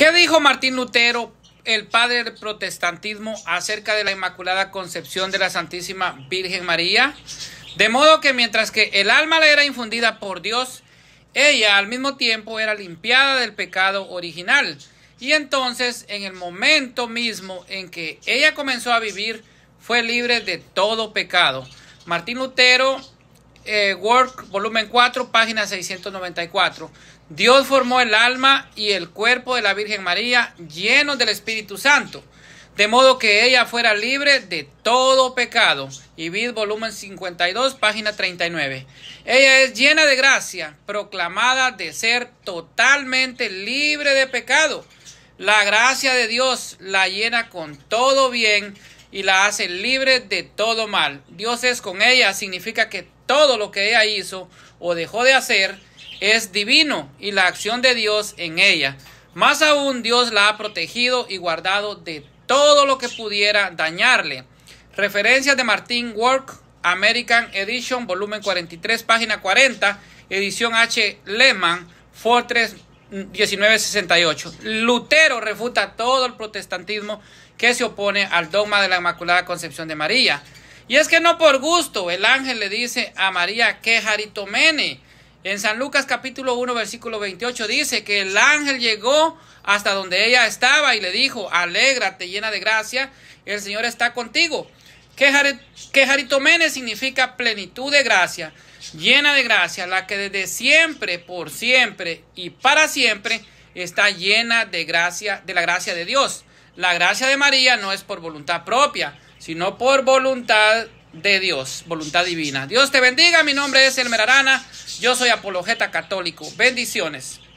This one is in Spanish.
¿Qué dijo Martín Lutero, el padre del protestantismo, acerca de la Inmaculada Concepción de la Santísima Virgen María? De modo que mientras que el alma le era infundida por Dios, ella al mismo tiempo era limpiada del pecado original. Y entonces, en el momento mismo en que ella comenzó a vivir, fue libre de todo pecado. Martín Lutero eh, Work, volumen 4, página 694. Dios formó el alma y el cuerpo de la Virgen María llenos del Espíritu Santo, de modo que ella fuera libre de todo pecado. Y vid volumen 52, página 39. Ella es llena de gracia, proclamada de ser totalmente libre de pecado. La gracia de Dios la llena con todo bien y la hace libre de todo mal. Dios es con ella, significa que todo lo que ella hizo o dejó de hacer es divino y la acción de Dios en ella. Más aún Dios la ha protegido y guardado de todo lo que pudiera dañarle. Referencias de Martin Work, American Edition, volumen 43, página 40, edición H. Lehman, Fortress 1968. Lutero refuta todo el protestantismo que se opone al dogma de la Inmaculada Concepción de María. Y es que no por gusto el ángel le dice a María que jaritomene. En San Lucas capítulo 1 versículo 28 dice que el ángel llegó hasta donde ella estaba y le dijo, alégrate llena de gracia, el Señor está contigo que significa plenitud de gracia, llena de gracia, la que desde siempre, por siempre y para siempre está llena de gracia, de la gracia de Dios. La gracia de María no es por voluntad propia, sino por voluntad de Dios, voluntad divina. Dios te bendiga, mi nombre es Elmer Arana, yo soy apologeta católico. Bendiciones.